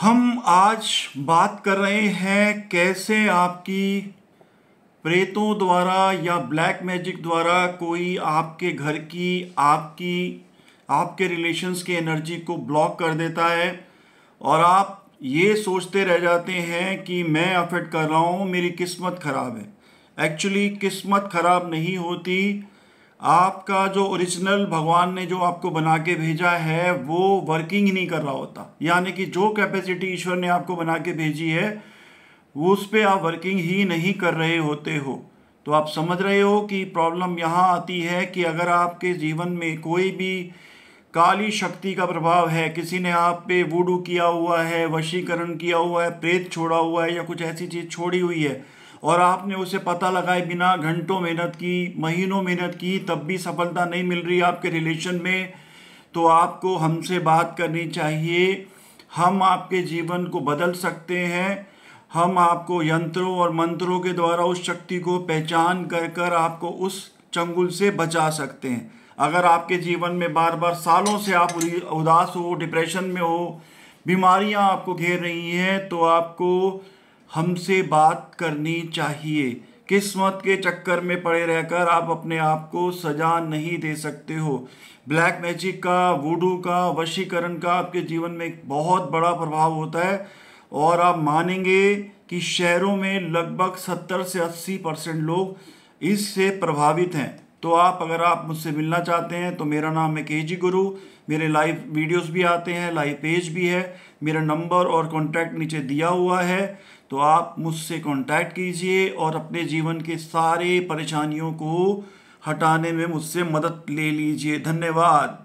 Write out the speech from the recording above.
हम आज बात कर रहे हैं कैसे आपकी प्रेतों द्वारा या ब्लैक मैजिक द्वारा कोई आपके घर की आपकी आपके रिलेशंस के एनर्जी को ब्लॉक कर देता है और आप ये सोचते रह जाते हैं कि मैं अफेक्ट कर रहा हूँ मेरी किस्मत ख़राब है एक्चुअली किस्मत ख़राब नहीं होती आपका जो ओरिजिनल भगवान ने जो आपको बना के भेजा है वो वर्किंग नहीं कर रहा होता यानी कि जो कैपेसिटी ईश्वर ने आपको बना के भेजी है उस पर आप वर्किंग ही नहीं कर रहे होते हो तो आप समझ रहे हो कि प्रॉब्लम यहाँ आती है कि अगर आपके जीवन में कोई भी काली शक्ति का प्रभाव है किसी ने आप पे वूडू किया हुआ है वशीकरण किया हुआ है प्रेत छोड़ा हुआ है या कुछ ऐसी चीज़ छोड़ी हुई है और आपने उसे पता लगाए बिना घंटों मेहनत की महीनों मेहनत की तब भी सफलता नहीं मिल रही आपके रिलेशन में तो आपको हमसे बात करनी चाहिए हम आपके जीवन को बदल सकते हैं हम आपको यंत्रों और मंत्रों के द्वारा उस शक्ति को पहचान कर कर आपको उस चंगुल से बचा सकते हैं अगर आपके जीवन में बार बार सालों से आप उदास हो डिप्रेशन में हो बीमारियां आपको घेर रही हैं तो आपको हमसे बात करनी चाहिए किस्मत के चक्कर में पड़े रहकर आप अपने आप को सजा नहीं दे सकते हो ब्लैक मैजिक का वूडू का वशीकरण का आपके जीवन में एक बहुत बड़ा प्रभाव होता है और आप मानेंगे कि शहरों में लगभग 70 से 80 परसेंट लोग इससे प्रभावित हैं तो आप अगर आप मुझसे मिलना चाहते हैं तो मेरा नाम है के जी गुरु मेरे लाइव वीडियोस भी आते हैं लाइव पेज भी है मेरा नंबर और कॉन्टैक्ट नीचे दिया हुआ है तो आप मुझसे कॉन्टैक्ट कीजिए और अपने जीवन के सारे परेशानियों को हटाने में मुझसे मदद ले लीजिए धन्यवाद